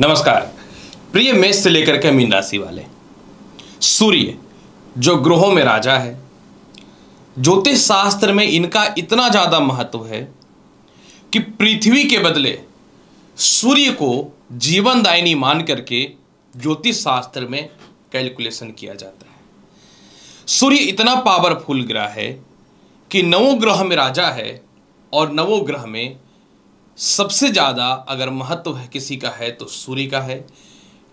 नमस्कार प्रिय मेष से लेकर के मीन राशि वाले सूर्य जो ग्रहों में राजा है ज्योतिष शास्त्र में इनका इतना ज़्यादा महत्व है कि पृथ्वी के बदले सूर्य को जीवनदायिनी मान करके ज्योतिष शास्त्र में कैलकुलेशन किया जाता है सूर्य इतना पावरफुल ग्रह है कि नवों ग्रह में राजा है और नवों ग्रह में सबसे ज़्यादा अगर महत्व है किसी का है तो सूर्य का है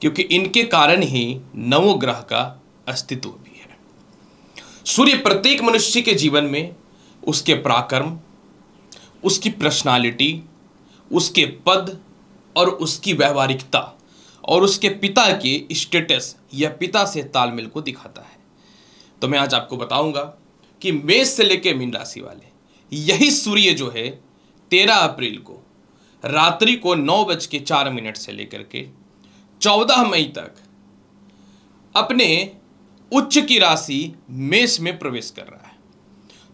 क्योंकि इनके कारण ही ग्रह का अस्तित्व भी है सूर्य प्रत्येक मनुष्य के जीवन में उसके पराक्रम उसकी पर्सनालिटी उसके पद और उसकी व्यवहारिकता और उसके पिता के स्टेटस या पिता से तालमेल को दिखाता है तो मैं आज आपको बताऊंगा कि मेष से लेकर मीन राशि वाले यही सूर्य जो है तेरह अप्रैल को रात्रि को नौ बज के चार मिनट से लेकर के चौदह मई तक अपने उच्च की राशि मेष में प्रवेश कर रहा है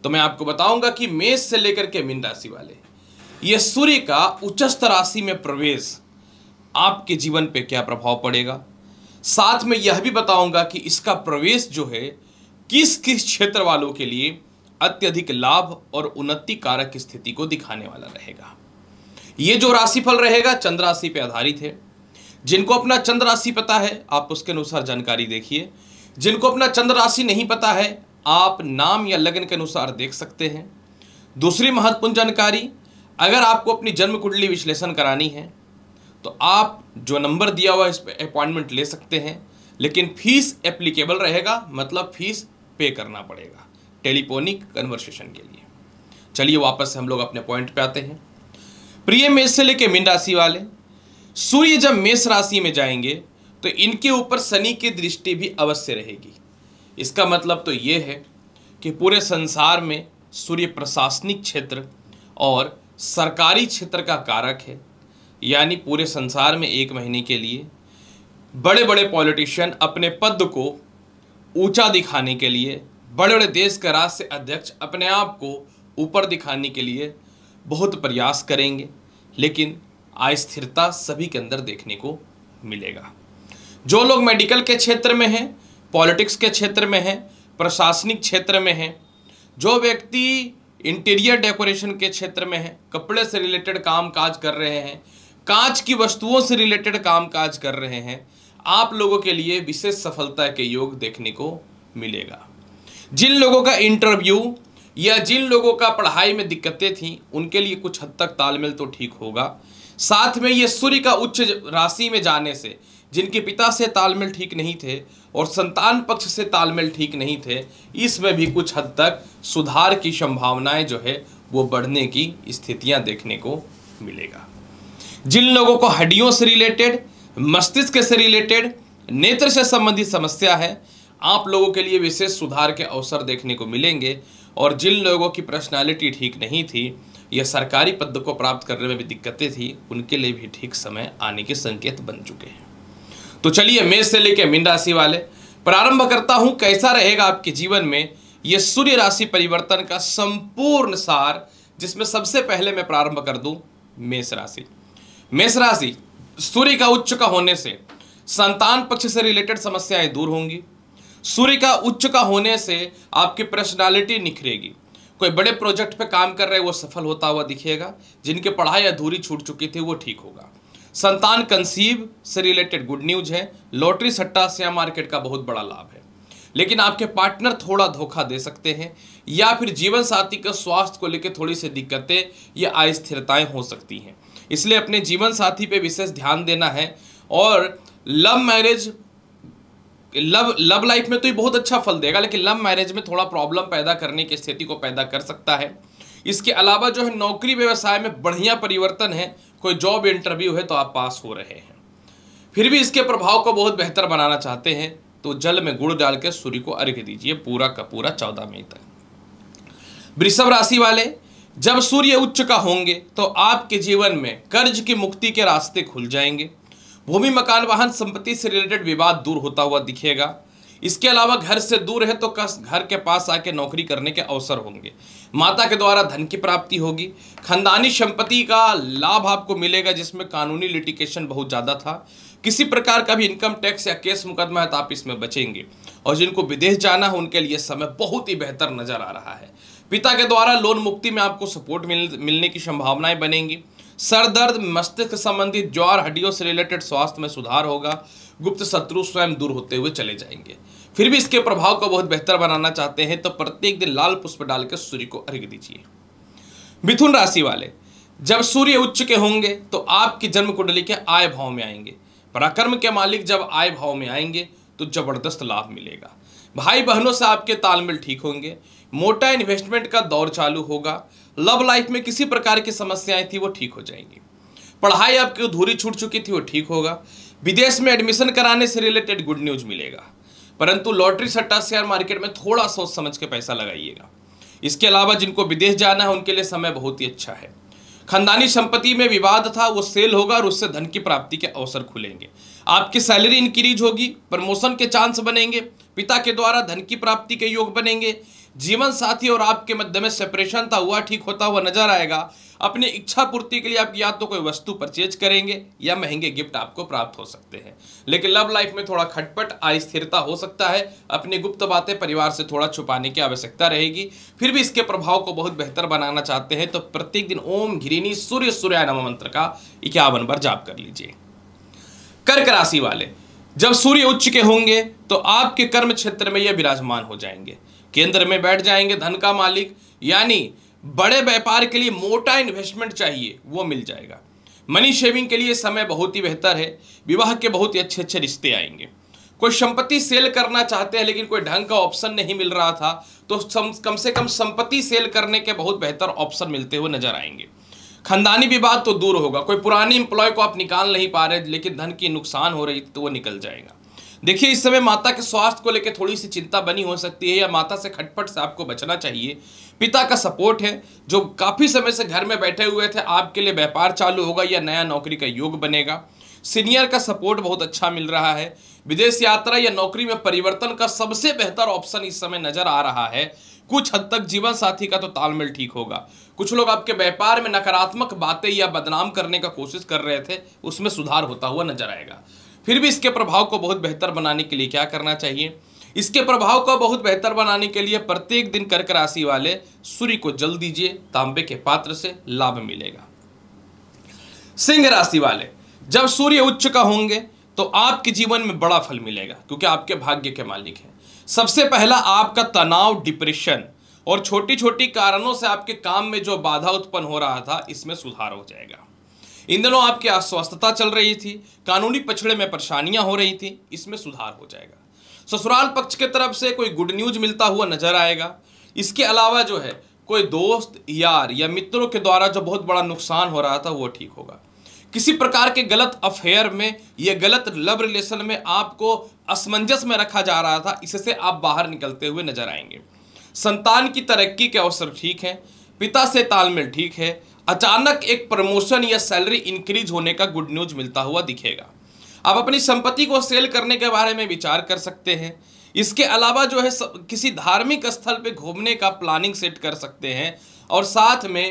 तो मैं आपको बताऊंगा कि मेष से लेकर के मीन राशि वाले यह सूर्य का उच्चस्त राशि में प्रवेश आपके जीवन पे क्या प्रभाव पड़ेगा साथ में यह भी बताऊंगा कि इसका प्रवेश जो है किस किस क्षेत्र वालों के लिए अत्यधिक लाभ और उन्नति कारक स्थिति को दिखाने वाला रहेगा ये जो राशिफल रहेगा चंद्र राशि पे आधारित है जिनको अपना चंद्र राशि पता है आप उसके अनुसार जानकारी देखिए जिनको अपना चंद्र राशि नहीं पता है आप नाम या लग्न के अनुसार देख सकते हैं दूसरी महत्वपूर्ण जानकारी अगर आपको अपनी जन्म कुंडली विश्लेषण करानी है तो आप जो नंबर दिया हुआ है इस पर अपॉइंटमेंट ले सकते हैं लेकिन फीस एप्लीकेबल रहेगा मतलब फीस पे करना पड़ेगा टेलीफोनिक कन्वर्सेशन के लिए चलिए वापस हम लोग अपने पॉइंट पे आते हैं प्रिय मेष से लेके मीन राशि वाले सूर्य जब मेष राशि में जाएंगे तो इनके ऊपर शनि की दृष्टि भी अवश्य रहेगी इसका मतलब तो ये है कि पूरे संसार में सूर्य प्रशासनिक क्षेत्र और सरकारी क्षेत्र का कारक है यानी पूरे संसार में एक महीने के लिए बड़े बड़े पॉलिटिशियन अपने पद को ऊंचा दिखाने के लिए बड़े बड़े देश के राष्ट्र अध्यक्ष अपने आप को ऊपर दिखाने के लिए बहुत प्रयास करेंगे लेकिन अस्थिरता सभी के अंदर देखने को मिलेगा जो लोग मेडिकल के क्षेत्र में हैं पॉलिटिक्स के क्षेत्र में हैं प्रशासनिक क्षेत्र में हैं जो व्यक्ति इंटीरियर डेकोरेशन के क्षेत्र में है कपड़े से रिलेटेड काम काज कर रहे हैं कांच की वस्तुओं से रिलेटेड काम काज कर रहे हैं आप लोगों के लिए विशेष सफलता के योग देखने को मिलेगा जिन लोगों का इंटरव्यू या जिन लोगों का पढ़ाई में दिक्कतें थीं उनके लिए कुछ हद तक तालमेल तो ठीक होगा साथ में ये सूर्य का उच्च राशि में जाने से जिनके पिता से तालमेल ठीक नहीं थे और संतान पक्ष से तालमेल ठीक नहीं थे इसमें भी कुछ हद तक सुधार की संभावनाएं जो है वो बढ़ने की स्थितियां देखने को मिलेगा जिन लोगों को हड्डियों से रिलेटेड मस्तिष्क से रिलेटेड नेत्र से संबंधित समस्या है आप लोगों के लिए विशेष सुधार के अवसर देखने को मिलेंगे और जिन लोगों की पर्सनैलिटी ठीक नहीं थी या सरकारी पद को प्राप्त करने में भी दिक्कतें थी उनके लिए भी ठीक समय आने के संकेत बन चुके हैं तो चलिए मेष से लेकर मीन राशि वाले प्रारंभ करता हूं कैसा रहेगा आपके जीवन में यह सूर्य राशि परिवर्तन का संपूर्ण सार जिसमें सबसे पहले मैं प्रारंभ कर दूं मेष राशि मेष राशि सूर्य का उच्च का होने से संतान पक्ष से रिलेटेड समस्याएं दूर होंगी सूर्य का उच्च का होने से आपकी पर्सनालिटी निखरेगी कोई बड़े प्रोजेक्ट पे काम कर रहे वो सफल होता हुआ दिखेगा जिनकी पढ़ाई अधूरी छूट चुकी थी वो ठीक होगा संतान कंसीव से रिलेटेड गुड न्यूज है लॉटरी सट्टा शेयर मार्केट का बहुत बड़ा लाभ है लेकिन आपके पार्टनर थोड़ा धोखा दे सकते हैं या फिर जीवन साथी के स्वास्थ्य को लेकर थोड़ी सी दिक्कतें या अस्थिरताएं हो सकती हैं इसलिए अपने जीवन साथी पे विशेष ध्यान देना है और love marriage love love life में तो ये बहुत अच्छा फल देगा लेकिन लव मैरिज में थोड़ा प्रॉब्लम पैदा करने की स्थिति को पैदा कर सकता है इसके अलावा जो है नौकरी व्यवसाय में बढ़िया परिवर्तन है कोई जॉब इंटरव्यू है तो आप पास हो रहे हैं फिर भी इसके प्रभाव को बहुत बेहतर बनाना चाहते हैं तो जल में गुड़ डाल के सूर्य को अर्घ्य दीजिए पूरा का पूरा चौदह मई तक वृषभ राशि वाले जब सूर्य उच्च का होंगे तो आपके जीवन में कर्ज की मुक्ति के रास्ते खुल जाएंगे भूमि मकान वाहन संपत्ति से रिलेटेड विवाद दूर होता हुआ दिखेगा इसके अलावा घर से दूर है तो घर के पास आके नौकरी करने के अवसर होंगे माता के द्वारा धन की प्राप्ति होगी खानदानी संपत्ति का लाभ आपको मिलेगा जिसमें कानूनी लिटिकेशन बहुत ज़्यादा था किसी प्रकार का भी इनकम टैक्स या केस मुकदमा है तो आप इसमें बचेंगे और जिनको विदेश जाना है उनके लिए समय बहुत ही बेहतर नज़र आ रहा है पिता के द्वारा लोन मुक्ति में आपको सपोर्ट मिल, मिलने की संभावनाएं बनेंगी सर दर्द मस्तिष्क संबंधित ज्वार हड्डियों से रिलेटेड स्वास्थ्य में सुधार होगा गुप्त शत्रु स्वयं दूर होते हुए चले जाएंगे फिर भी इसके प्रभाव को बहुत बेहतर बनाना चाहते हैं तो प्रत्येक दिन लाल पुष्प डालकर सूर्य को अर्घ दीजिए मिथुन राशि वाले जब सूर्य उच्च के होंगे तो आपकी जन्म कुंडली के आय भाव में आएंगे पराक्रम के मालिक जब आय भाव में आएंगे तो जबरदस्त लाभ मिलेगा भाई बहनों से आपके तालमेल ठीक होंगे मोटा इन्वेस्टमेंट का दौर चालू होगा लव लाइफ में किसी प्रकार की समस्याएं थी वो ठीक हो जाएंगी पढ़ाई आपकी अधूरी छूट चुकी थी वो ठीक होगा विदेश में एडमिशन कराने से रिलेटेड गुड न्यूज मिलेगा परंतु लॉटरी सट्टा शेयर मार्केट में थोड़ा सोच समझ के पैसा लगाइएगा इसके अलावा जिनको विदेश जाना है उनके लिए समय बहुत ही अच्छा है खानदानी संपत्ति में विवाद था वो सेल होगा और उससे धन की प्राप्ति के अवसर खुलेंगे आपकी सैलरी इंक्रीज होगी प्रमोशन के चांस बनेंगे पिता के द्वारा धन की प्राप्ति के योग बनेंगे जीवन साथी और आपके मध्य में सेपरेशन था हुआ ठीक होता हुआ नजर आएगा अपनी इच्छा पूर्ति के लिए आप या तो कोई वस्तु परचेज करेंगे या महंगे गिफ्ट आपको प्राप्त हो सकते हैं लेकिन लव लाइफ में थोड़ा खटपट अस्थिरता हो सकता है अपनी गुप्त बातें परिवार से थोड़ा छुपाने की आवश्यकता रहेगी फिर भी इसके प्रभाव को बहुत बेहतर बनाना चाहते हैं तो प्रत्येक दिन ओम घिरीनी सूर्य सूर्य नम मंत्र का इक्यावन बार जाप कर लीजिए कर्क राशि वाले जब सूर्य उच्च के होंगे तो आपके कर्म क्षेत्र में यह विराजमान हो जाएंगे केंद्र में बैठ जाएंगे धन का मालिक यानी बड़े व्यापार के लिए मोटा इन्वेस्टमेंट चाहिए वो मिल जाएगा मनी शेविंग के लिए समय बहुत ही बेहतर है विवाह के बहुत ही अच्छे अच्छे रिश्ते आएंगे कोई संपत्ति सेल करना चाहते हैं लेकिन कोई ढंग का ऑप्शन नहीं मिल रहा था तो कम से कम संपत्ति सेल करने के बहुत बेहतर ऑप्शन मिलते हुए नजर आएंगे खानदानी विवाद तो दूर होगा कोई पुरानी इंप्लॉय को आप निकाल नहीं पा रहे लेकिन धन की नुकसान हो रही तो वो निकल जाएगा देखिए इस समय माता के स्वास्थ्य को लेकर थोड़ी सी चिंता बनी हो सकती है या माता से खटपट से आपको बचना चाहिए पिता का सपोर्ट है जो काफ़ी समय से घर में बैठे हुए थे आपके लिए व्यापार चालू होगा या नया नौकरी का योग बनेगा सीनियर का सपोर्ट बहुत अच्छा मिल रहा है विदेश यात्रा या नौकरी में परिवर्तन का सबसे बेहतर ऑप्शन इस समय नजर आ रहा है कुछ हद तक जीवन साथी का तो तालमेल ठीक होगा कुछ लोग आपके व्यापार में नकारात्मक बातें या बदनाम करने का कोशिश कर रहे थे उसमें सुधार होता हुआ नजर आएगा फिर भी इसके प्रभाव को बहुत बेहतर बनाने के लिए क्या करना चाहिए इसके प्रभाव को बहुत बेहतर बनाने के लिए प्रत्येक दिन कर्क राशि वाले सूर्य को जल दीजिए तांबे के पात्र से लाभ मिलेगा सिंह राशि वाले जब सूर्य उच्च का होंगे तो आपके जीवन में बड़ा फल मिलेगा क्योंकि आपके भाग्य के मालिक हैं सबसे पहला आपका तनाव डिप्रेशन और छोटी छोटी कारणों से आपके काम में जो बाधा उत्पन्न हो रहा था इसमें सुधार हो जाएगा इन दिनों आपकी अस्वस्थता चल रही थी कानूनी पछड़े में परेशानियां हो रही थी इसमें सुधार हो जाएगा ससुराल पक्ष के तरफ से कोई गुड न्यूज मिलता हुआ नजर आएगा इसके अलावा जो है कोई दोस्त यार या मित्रों के द्वारा जो बहुत बड़ा नुकसान हो रहा था वो ठीक होगा किसी प्रकार के गलत अफेयर में या गलत लव रिलेशन में आपको असमंजस में रखा जा रहा था इससे आप बाहर निकलते हुए नजर आएंगे संतान की तरक्की के अवसर ठीक हैं पिता से तालमेल ठीक है अचानक एक प्रमोशन या सैलरी इंक्रीज होने का गुड न्यूज मिलता हुआ दिखेगा आप अपनी संपत्ति को सेल करने के बारे में विचार कर सकते हैं इसके अलावा जो है किसी धार्मिक स्थल पर घूमने का प्लानिंग सेट कर सकते हैं और साथ में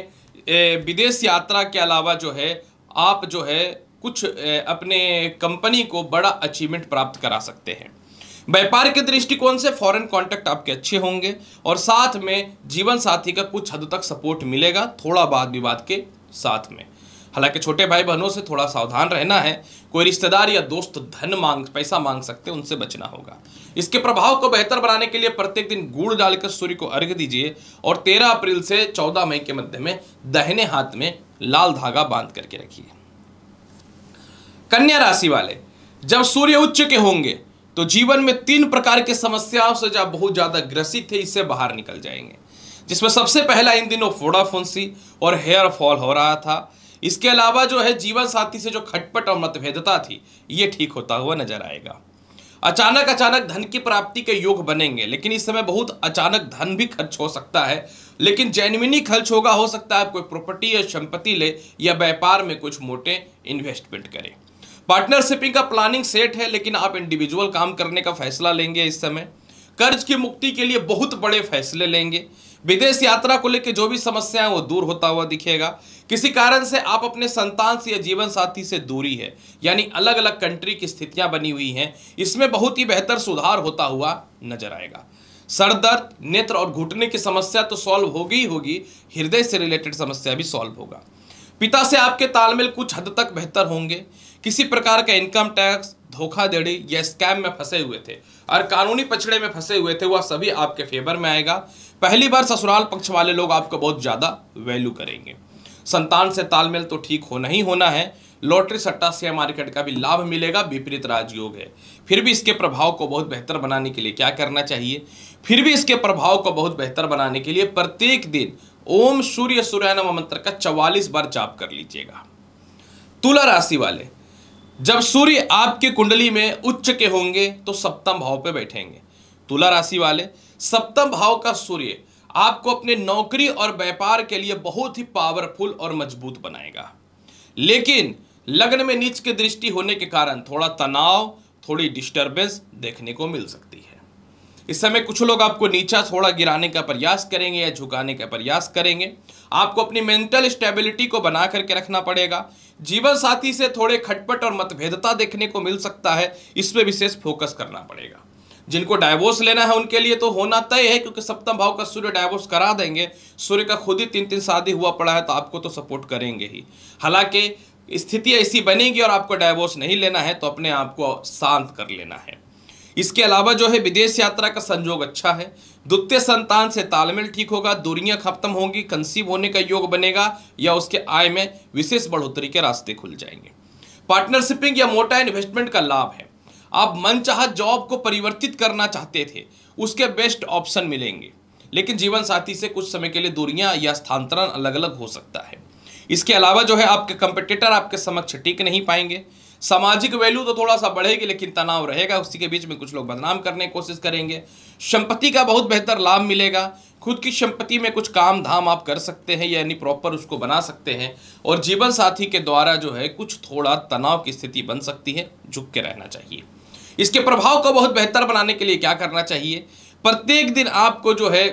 विदेश यात्रा के अलावा जो है आप जो है कुछ अपने कंपनी को बड़ा अचीवमेंट प्राप्त करा सकते हैं व्यापार के दृष्टिकोण से फॉरेन कॉन्टैक्ट आपके अच्छे होंगे और साथ में जीवन साथी का कुछ हद तक सपोर्ट मिलेगा थोड़ा बाद विवाद के साथ में हालांकि छोटे भाई बहनों से थोड़ा सावधान रहना है कोई रिश्तेदार या दोस्त धन मांग पैसा मांग सकते हैं उनसे बचना होगा इसके प्रभाव को बेहतर बनाने के लिए प्रत्येक दिन गुड़ डालकर सूर्य को अर्घ दीजिए और 13 अप्रैल से 14 मई के मध्य में दहने हाथ में लाल धागा बांध करके रखिए कन्या राशि वाले जब सूर्य उच्च के होंगे तो जीवन में तीन प्रकार की समस्याओं से जब बहुत ज़्यादा ग्रसित है इससे बाहर निकल जाएंगे जिसमें सबसे पहला इन दिनों फोड़ा और हेयर फॉल हो रहा था इसके अलावा जो है जीवन साथी से जो खटपट और मतभेदता थी ये ठीक होता हुआ नजर आएगा अचानक अचानक धन की प्राप्ति के योग बनेंगे लेकिन इस समय बहुत अचानक धन भी खर्च हो सकता है लेकिन जेनविनी खर्च होगा हो सकता है कोई प्रॉपर्टी या संपत्ति ले या व्यापार में कुछ मोटे इन्वेस्टमेंट करें पार्टनरशिपिंग का प्लानिंग सेट है लेकिन आप इंडिविजुअल काम करने का फैसला लेंगे इस समय कर्ज की मुक्ति के लिए बहुत बड़े फैसले लेंगे विदेश यात्रा को लेकर जो भी समस्या है वो दूर होता हुआ दिखेगा किसी कारण से आप अपने संतान से या जीवन साथी से दूरी है यानी अलग अलग कंट्री की स्थितियां बनी हुई हैं इसमें बहुत ही बेहतर सुधार होता हुआ नजर आएगा सर दर्द नेत्र और घुटने की समस्या तो सॉल्व होगी ही होगी हृदय से रिलेटेड समस्या भी सॉल्व होगा पिता से आपके तालमेल कुछ हद तक बेहतर होंगे किसी प्रकार का इनकम टैक्स धोखाधड़ी या स्कैम में फंसे हुए थे और कानूनी पछड़े में फंसे हुए थे वह सभी आपके फेवर में आएगा पहली बार ससुराल पक्ष वाले लोग आपको बहुत ज़्यादा वैल्यू करेंगे संतान से तालमेल तो ठीक होना ही होना है लॉटरी सट्टा शेयर मार्केट का भी लाभ मिलेगा विपरीत राजयोग है फिर भी इसके प्रभाव को बहुत बेहतर बनाने के लिए क्या करना चाहिए फिर भी इसके प्रभाव को बहुत बेहतर बनाने के लिए प्रत्येक दिन ओम सूर्य सूर्य नम मंत्र का चौवालीस बार जाप कर लीजिएगा तुला राशि वाले जब सूर्य आपके कुंडली में उच्च के होंगे तो सप्तम भाव पे बैठेंगे तुला राशि वाले सप्तम भाव का सूर्य आपको अपने नौकरी और व्यापार के लिए बहुत ही पावरफुल और मजबूत बनाएगा लेकिन लग्न में नीच की दृष्टि होने के कारण थोड़ा तनाव थोड़ी डिस्टर्बेंस देखने को मिल सकती है इस समय कुछ लोग आपको नीचा थोड़ा गिराने का प्रयास करेंगे या झुकाने का प्रयास करेंगे आपको अपनी मेंटल स्टेबिलिटी को बना करके रखना पड़ेगा जीवन साथी से थोड़े खटपट और मतभेदता देखने को मिल सकता है इस पर विशेष फोकस करना पड़ेगा जिनको डायवोर्स लेना है उनके लिए तो होना तय है क्योंकि सप्तम भाव का सूर्य डायवोर्स करा देंगे सूर्य का खुद ही तीन तीन शादी हुआ पड़ा है तो आपको तो सपोर्ट करेंगे ही हालांकि स्थिति ऐसी बनेगी और आपको डायवोर्स नहीं लेना है तो अपने आप को शांत कर लेना है इसके अलावा जो है विदेश यात्रा का संजोग अच्छा है द्वितीय संतान से तालमेल ठीक होगा दूरियां खत्म होंगी कंसीव होने का योग बनेगा या उसके आय में विशेष बढ़ोतरी के रास्ते खुल जाएंगे पार्टनरशिपिंग या मोटा इन्वेस्टमेंट का लाभ है आप मनचाहा जॉब को परिवर्तित करना चाहते थे उसके बेस्ट ऑप्शन मिलेंगे लेकिन जीवन साथी से कुछ समय के लिए दूरियां या स्थानांतरण अलग अलग हो सकता है इसके अलावा जो है आपके कंपटीटर आपके समक्ष टिक नहीं पाएंगे सामाजिक वैल्यू तो थोड़ा सा बढ़ेगी लेकिन तनाव रहेगा उसी के बीच में कुछ लोग बदनाम करने की कोशिश करेंगे संपत्ति का बहुत बेहतर लाभ मिलेगा खुद की संपत्ति में कुछ काम धाम आप कर सकते हैं यानी प्रॉपर उसको बना सकते हैं और जीवन साथी के द्वारा जो है कुछ थोड़ा तनाव की स्थिति बन सकती है झुक के रहना चाहिए इसके प्रभाव को बहुत बेहतर बनाने के लिए क्या करना चाहिए प्रत्येक दिन आपको जो है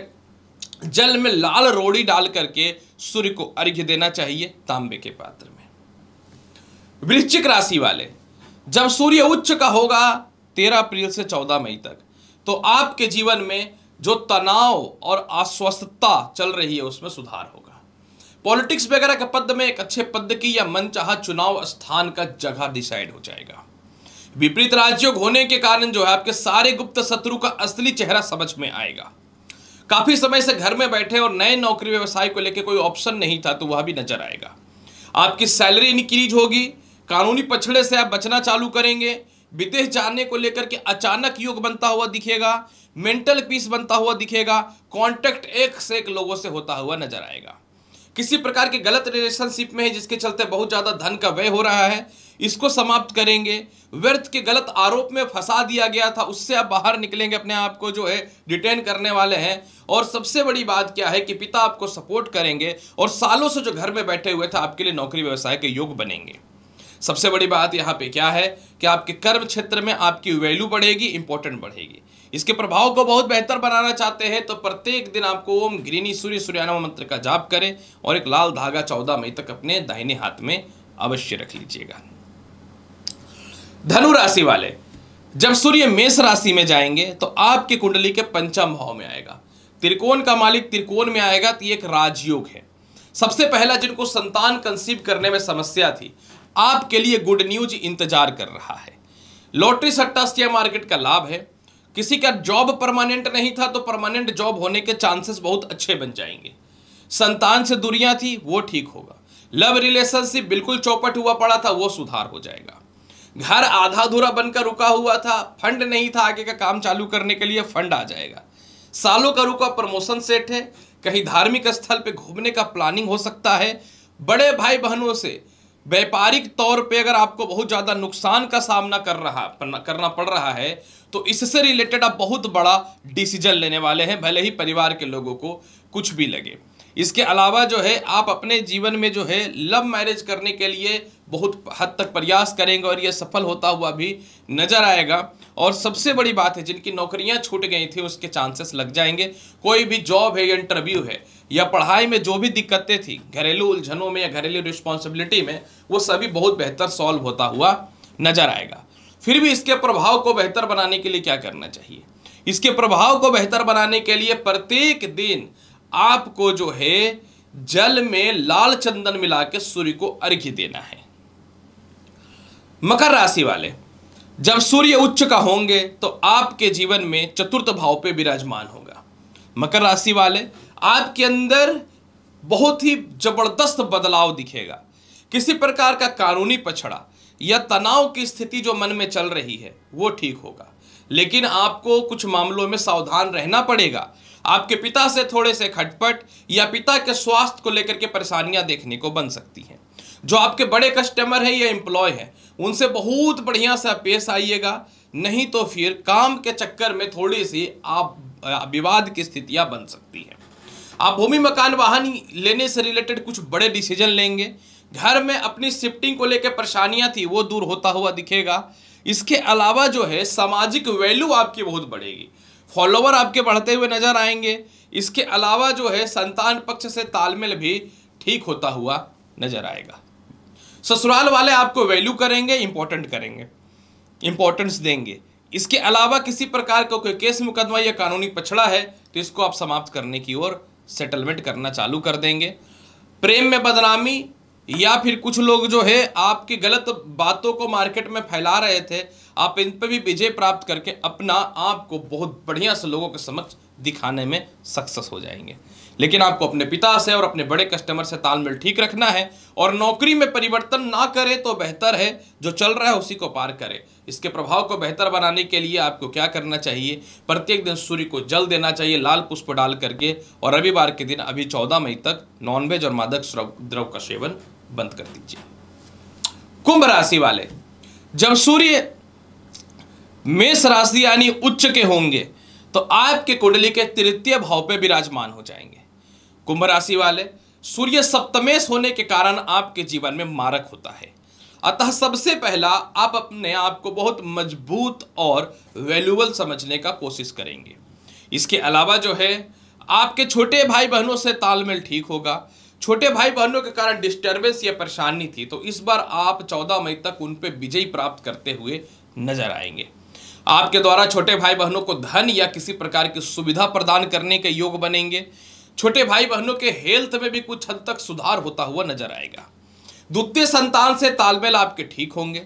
जल में लाल रोड़ी डाल करके सूर्य को अर्घ्य देना चाहिए तांबे के पात्र में वृश्चिक राशि वाले जब सूर्य उच्च का होगा तेरह अप्रैल से चौदह मई तक तो आपके जीवन में जो तनाव और अस्वस्थता चल रही है उसमें सुधार होगा पॉलिटिक्स वगैरह के पद में एक अच्छे पद की या मन चाह चुनाव स्थान का जगह डिसाइड हो जाएगा विपरीत राज्यों होने के कारण जो है आपके सारे गुप्त शत्रु का असली चेहरा समझ में आएगा काफी समय से घर में बैठे और नए नौकरी व्यवसाय को लेकर कोई ऑप्शन नहीं था तो वह भी नजर आएगा आपकी सैलरी इंक्रीज होगी कानूनी पछड़े से आप बचना चालू करेंगे विदेश जाने को लेकर के अचानक योग बनता हुआ दिखेगा मेंटल पीस बनता हुआ दिखेगा कांटेक्ट एक से एक लोगों से होता हुआ नजर आएगा किसी प्रकार के गलत रिलेशनशिप में है जिसके चलते बहुत ज़्यादा धन का व्यय हो रहा है इसको समाप्त करेंगे व्यर्थ के गलत आरोप में फंसा दिया गया था उससे आप बाहर निकलेंगे अपने आप को जो है डिटेन करने वाले हैं और सबसे बड़ी बात क्या है कि पिता आपको सपोर्ट करेंगे और सालों से जो घर में बैठे हुए थे आपके लिए नौकरी व्यवसाय के योग बनेंगे सबसे बड़ी बात यहाँ पे क्या है कि आपके कर्म क्षेत्र में आपकी वैल्यू बढ़ेगी इंपॉर्टेंट बढ़ेगी इसके प्रभाव को बहुत बेहतर बनाना चाहते हैं तो प्रत्येक दिन आपको ओम ग्रीनी सूर्य सूर्यान मंत्र का जाप करें और एक लाल धागा चौदह मई तक अपने दाहिने हाथ में अवश्य रख लीजिएगा धनु राशि वाले जब सूर्य मेष राशि में जाएंगे तो आपकी कुंडली के पंचम भाव में आएगा त्रिकोण का मालिक त्रिकोण में आएगा तो ये एक राजयोग है सबसे पहला जिनको संतान कंसीव करने में समस्या थी आपके लिए गुड न्यूज इंतजार कर रहा है लॉटरी सट्टा शेयर मार्केट का लाभ है किसी का जॉब परमानेंट नहीं था तो परमानेंट जॉब होने के चांसेस बहुत अच्छे बन जाएंगे संतान से दूरियां थी वो ठीक होगा लव रिलेशनशिप बिल्कुल चौपट हुआ पड़ा था वो सुधार हो जाएगा घर आधा अधूरा बनकर रुका हुआ था फंड नहीं था आगे का काम चालू करने के लिए फंड आ जाएगा सालों का रुका प्रमोशन सेट है कहीं धार्मिक स्थल पे घूमने का प्लानिंग हो सकता है बड़े भाई बहनों से व्यापारिक तौर पे अगर आपको बहुत ज़्यादा नुकसान का सामना कर रहा करना पड़ रहा है तो इससे रिलेटेड आप बहुत बड़ा डिसीजन लेने वाले हैं भले ही परिवार के लोगों को कुछ भी लगे इसके अलावा जो है आप अपने जीवन में जो है लव मैरिज करने के लिए बहुत हद तक प्रयास करेंगे और ये सफल होता हुआ भी नज़र आएगा और सबसे बड़ी बात है जिनकी नौकरियां छूट गई थी उसके चांसेस लग जाएंगे कोई भी जॉब है या इंटरव्यू है या पढ़ाई में जो भी दिक्कतें थी घरेलू उलझनों में या घरेलू रिस्पॉन्सिबिलिटी में वो सभी बहुत बेहतर सॉल्व होता हुआ नजर आएगा फिर भी इसके प्रभाव को बेहतर बनाने के लिए क्या करना चाहिए इसके प्रभाव को बेहतर बनाने के लिए प्रत्येक दिन आपको जो है जल में लाल चंदन मिला के सूर्य को अर्घ्य देना है मकर राशि वाले जब सूर्य उच्च का होंगे तो आपके जीवन में चतुर्थ भाव पे विराजमान होगा मकर राशि वाले आपके अंदर बहुत ही जबरदस्त बदलाव दिखेगा किसी प्रकार का कानूनी पछड़ा या तनाव की स्थिति जो मन में चल रही है वो ठीक होगा लेकिन आपको कुछ मामलों में सावधान रहना पड़ेगा आपके पिता से थोड़े से खटपट या पिता के स्वास्थ्य को लेकर के परेशानियां देखने को बन सकती हैं जो आपके बड़े कस्टमर हैं या एम्प्लॉय हैं उनसे बहुत बढ़िया सा पेश आइएगा नहीं तो फिर काम के चक्कर में थोड़ी सी आप विवाद की स्थितियां बन सकती हैं आप भूमि मकान वाहन लेने से रिलेटेड कुछ बड़े डिसीजन लेंगे घर में अपनी शिफ्टिंग को लेकर परेशानियां थी वो दूर होता हुआ दिखेगा इसके अलावा जो है सामाजिक वैल्यू आपकी बहुत बढ़ेगी फॉलोवर आपके बढ़ते हुए नजर आएंगे इसके अलावा जो है संतान पक्ष से तालमेल भी ठीक होता हुआ नजर आएगा ससुराल वाले आपको वैल्यू करेंगे इंपॉर्टेंट करेंगे इंपॉर्टेंस देंगे इसके अलावा किसी प्रकार का कोई केस मुकदमा या कानूनी पछड़ा है तो इसको आप समाप्त करने की ओर सेटलमेंट करना चालू कर देंगे प्रेम में बदनामी या फिर कुछ लोग जो है आपकी गलत बातों को मार्केट में फैला रहे थे आप इन पर भी विजय प्राप्त करके अपना आप को बहुत बढ़िया से लोगों के समक्ष दिखाने में सक्सेस हो जाएंगे लेकिन आपको अपने पिता से और अपने बड़े कस्टमर से तालमेल ठीक रखना है और नौकरी में परिवर्तन ना करे तो बेहतर है जो चल रहा है उसी को पार करे इसके प्रभाव को बेहतर बनाने के लिए आपको क्या करना चाहिए प्रत्येक दिन सूर्य को जल देना चाहिए लाल पुष्प डाल करके और रविवार के दिन अभी चौदह मई तक नॉनवेज और मादक द्रव का सेवन बंद कर दीजिए कुंभ राशि वाले जब सूर्य मेष राशि यानी उच्च के होंगे तो आपके कुंडली के तृतीय भाव पे विराजमान हो जाएंगे कुंभ राशि वाले सूर्य सप्तमेश होने के कारण आपके जीवन में मारक होता है अतः सबसे पहला आप अपने आप को बहुत मजबूत और वैल्यूबल समझने का कोशिश करेंगे इसके अलावा जो है आपके छोटे भाई बहनों से तालमेल ठीक होगा छोटे भाई बहनों के कारण डिस्टर्बेंस या परेशानी थी तो इस बार आप 14 मई तक उन पर विजय प्राप्त करते हुए नजर आएंगे आपके द्वारा छोटे भाई बहनों को धन या किसी प्रकार की सुविधा प्रदान करने के योग बनेंगे छोटे भाई बहनों के हेल्थ में भी कुछ हद तक सुधार होता हुआ नजर आएगा द्वितीय संतान से तालमेल आपके ठीक होंगे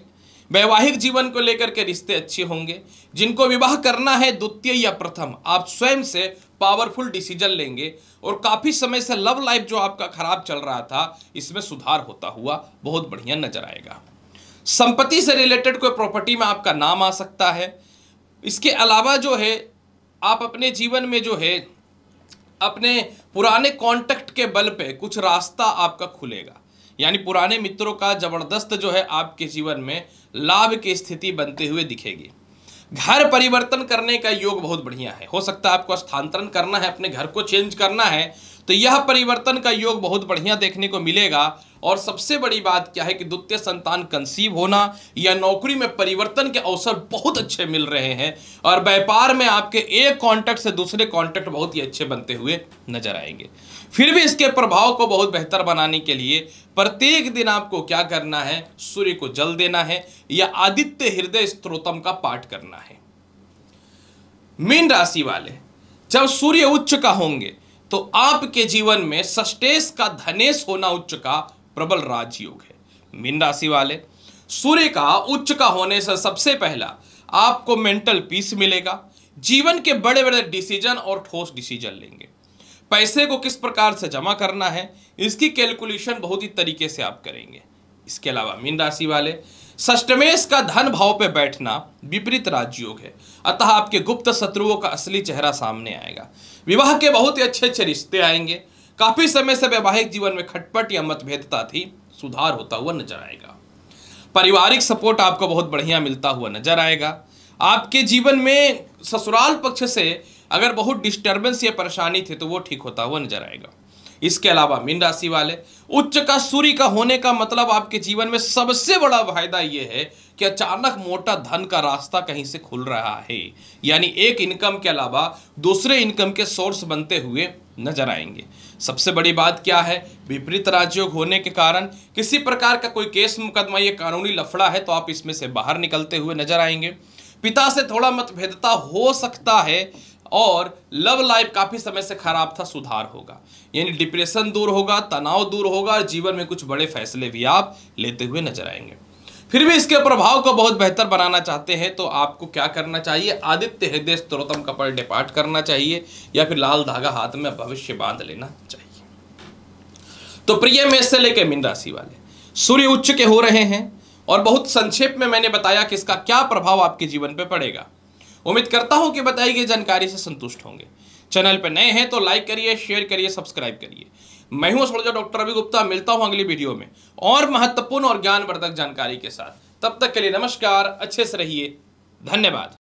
वैवाहिक जीवन को लेकर के रिश्ते अच्छे होंगे जिनको विवाह करना है द्वितीय या प्रथम आप स्वयं से पावरफुल डिसीजन लेंगे और काफ़ी समय से लव लाइफ जो आपका खराब चल रहा था इसमें सुधार होता हुआ बहुत बढ़िया नजर आएगा संपत्ति से रिलेटेड कोई प्रॉपर्टी में आपका नाम आ सकता है इसके अलावा जो है आप अपने जीवन में जो है अपने पुराने कांटेक्ट के बल पे कुछ रास्ता आपका खुलेगा यानी पुराने मित्रों का जबरदस्त जो है आपके जीवन में लाभ की स्थिति बनते हुए दिखेगी घर परिवर्तन करने का योग बहुत बढ़िया है हो सकता है आपको स्थानांतरण करना है अपने घर को चेंज करना है तो यह परिवर्तन का योग बहुत बढ़िया देखने को मिलेगा और सबसे बड़ी बात क्या है कि द्वितीय संतान कंसीव होना या नौकरी में परिवर्तन के अवसर बहुत अच्छे मिल रहे हैं और व्यापार में आपके एक कॉन्टैक्ट से दूसरे कॉन्टैक्ट बहुत ही अच्छे बनते हुए नजर आएंगे फिर भी इसके प्रभाव को बहुत बेहतर बनाने के लिए प्रत्येक दिन आपको क्या करना है सूर्य को जल देना है या आदित्य हृदय स्त्रोतम का पाठ करना है मीन राशि वाले जब सूर्य उच्च का होंगे तो आपके जीवन में सस्टेस का धनेश होना उच्च का प्रबल राजयोग है मीन राशि वाले सूर्य का उच्च का होने से सबसे पहला आपको मेंटल पीस मिलेगा जीवन के बड़े बड़े डिसीजन और ठोस डिसीजन लेंगे पैसे को किस प्रकार से जमा करना है इसकी कैलकुलेशन बहुत ही तरीके से आप करेंगे इसके अलावा मीन राशि वाले सष्टमेश का धन भाव पे बैठना विपरीत राजयोग है अतः आपके गुप्त शत्रुओं का असली चेहरा सामने आएगा विवाह के बहुत ही अच्छे अच्छे रिश्ते आएंगे काफी समय से वैवाहिक जीवन में खटपट या मतभेदता थी सुधार होता हुआ नजर आएगा पारिवारिक सपोर्ट आपको बहुत बढ़िया मिलता हुआ नजर आएगा आपके जीवन में ससुराल पक्ष से अगर बहुत डिस्टर्बेंस या परेशानी थी तो वो ठीक होता हुआ नजर आएगा इसके अलावा मीन राशि वाले उच्च का सूर्य का होने का मतलब आपके जीवन में सबसे बड़ा फायदा यह है कि अचानक मोटा धन का रास्ता कहीं से खुल रहा है यानी एक इनकम के अलावा दूसरे इनकम के सोर्स बनते हुए नजर आएंगे सबसे बड़ी बात क्या है विपरीत राजयोग होने के कारण किसी प्रकार का कोई केस मुकदमा ये कानूनी लफड़ा है तो आप इसमें से बाहर निकलते हुए नजर आएंगे पिता से थोड़ा मतभेदता हो सकता है और लव लाइफ काफ़ी समय से खराब था सुधार होगा यानी डिप्रेशन दूर होगा तनाव दूर होगा और जीवन में कुछ बड़े फैसले भी आप लेते हुए नजर आएंगे फिर भी इसके प्रभाव को बहुत बेहतर बनाना चाहते हैं तो आपको क्या करना चाहिए आदित्य हृदय स्त्रोतम कपड़ डिपार्ट करना चाहिए या फिर लाल धागा हाथ में भविष्य बांध लेना चाहिए तो प्रिय मेष से लेकर मीन राशि वाले सूर्य उच्च के हो रहे हैं और बहुत संक्षेप में मैंने बताया कि इसका क्या प्रभाव आपके जीवन पर पड़ेगा उम्मीद करता हूं कि बताई गई जानकारी से संतुष्ट होंगे चैनल पर नए हैं तो लाइक करिए शेयर करिए सब्सक्राइब करिए मैं हूँ सोलजा डॉक्टर रवि गुप्ता मिलता हूं अगली वीडियो में और महत्वपूर्ण और ज्ञानवर्धक जानकारी के साथ तब तक के लिए नमस्कार अच्छे से रहिए धन्यवाद